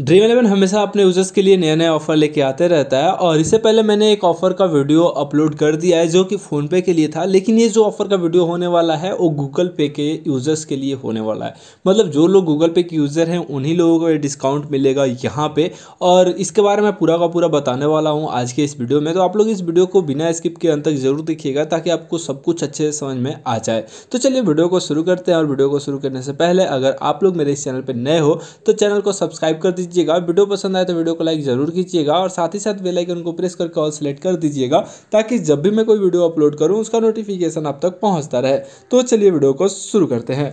dream eleven हमेशा अपने users के लिए नया नया ऑफर लेके आते रहता है और इससे पहले मैंने एक ऑफर का वीडियो अपलोड कर दिया है जो कि फ़ोन पे के लिए था लेकिन ये जो ऑफर का वीडियो होने वाला है वो गूगल पे के यूजर्स के लिए होने वाला है मतलब जो लोग गूगल पे के यूज़र हैं उन्हीं लोगों को ये डिस्काउंट मिलेगा यहाँ पर और इसके बारे में पूरा का पूरा बताने वाला हूँ आज के इस वीडियो में तो आप लोग इस वीडियो को बिना स्किप के अंत तक जरूर देखिएगा ताकि आपको सब कुछ अच्छे से समझ में आ जाए तो चलिए वीडियो को शुरू करते हैं और वीडियो को शुरू करने से पहले अगर आप लोग मेरे इस चैनल पर नए हो तो चैनल को सब्सक्राइब कर दीजिए दीजिएगा वीडियो पसंद आए तो वीडियो को लाइक जरूर कीजिएगा और साथ ही साथ बेलाइकन को प्रेस करके ऑल सेलेक्ट कर दीजिएगा ताकि जब भी मैं कोई वीडियो अपलोड करूँ उसका नोटिफिकेशन आप तक पहुँचता रहे तो चलिए वीडियो को शुरू करते हैं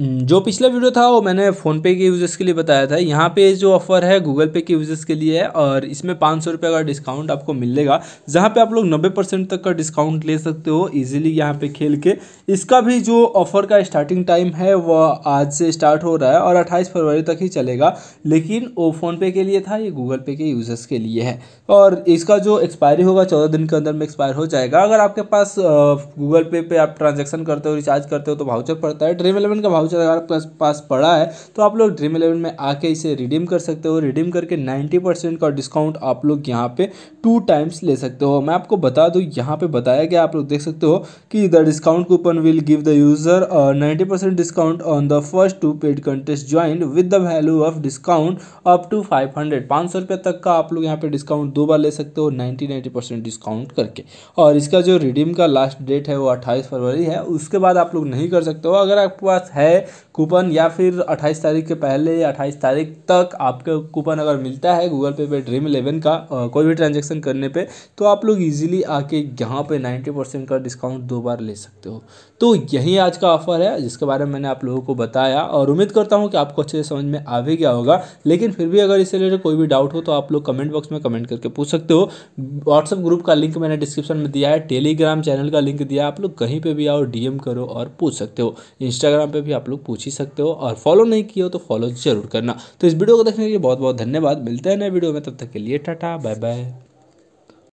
हम्म, जो पिछला वीडियो था वो मैंने फ़ोनपे के यूज़र्स के लिए बताया था यहाँ पे जो ऑफ़र है गूगल पे के यूज़र्स के लिए है और इसमें पाँच सौ रुपये का डिस्काउंट आपको मिलेगा जहाँ पे आप लोग नब्बे परसेंट तक का डिस्काउंट ले सकते हो इजीली यहाँ पे खेल के इसका भी जो ऑफ़र का स्टार्टिंग टाइम है वह आज से स्टार्ट हो रहा है और अट्ठाईस फरवरी तक ही चलेगा लेकिन वो फ़ोनपे के लिए था ये गूगल पे के यूज़र्स के लिए है और इसका जो एक्सपायरी होगा चौदह दिन के अंदर में एक्सपायर हो जाएगा अगर आपके पास गूगल पे पर आप ट्रांजेक्शन करते हो रिचार्ज करते हो तो भाउचर पड़ता है ड्रीम इलेवन का भाउचर से अगर आपके पास पड़ा है तो आप लोग ड्रीम इलेवन में आके इसे रिडीम कर सकते हो रिडीम करके नाइन्टी परसेंट का डिस्काउंट आप लोग यहाँ पे टू टाइम्स ले सकते हो मैं आपको बता दूँ यहाँ पे बताया गया आप लोग देख सकते हो कि the discount coupon will give the user ninety percent discount on the first two paid contest join with the value of discount up to five hundred पाँच सौ रुपये तक का आप लोग यहाँ पे डिस्काउंट दो बार ले सकते हो नाइन्टी नाइन्टी परसेंट डिस्काउंट करके और इसका जो रिडीम का लास्ट डेट है वो अट्ठाईस फरवरी है उसके बाद आप लोग नहीं कर सकते हो अगर आपके पास है है कूपन या फिर 28 तारीख के पहले या 28 तारीख तक आपका कूपन अगर मिलता है गूगल पे पे ड्रीम इलेवन का आ, कोई भी ट्रांजेक्शन करने पे तो आप लोग इजीली आके यहाँ पे 90 परसेंट का डिस्काउंट दो बार ले सकते हो तो यही आज का ऑफर है जिसके बारे में मैंने आप लोगों को बताया और उम्मीद करता हूँ कि आपको अच्छे से समझ में आ भी गया होगा लेकिन फिर भी अगर इससे रिलेटेड कोई भी डाउट हो तो आप लोग कमेंट बॉक्स में कमेंट करके पूछ सकते हो व्हाट्सअप ग्रुप का लिंक मैंने डिस्क्रिप्शन में दिया है टेलीग्राम चैनल का लिंक दिया आप लोग कहीं पर भी आओ डी करो और पूछ सकते हो इंस्टाग्राम पर भी आप लोग पूछ ही सकते हो और फॉलो नहीं किया हो तो फॉलो जरूर करना तो इस वीडियो को देखने के लिए बहुत बहुत धन्यवाद मिलते हैं नए वीडियो में तब तक के लिए टाटा बाय बाय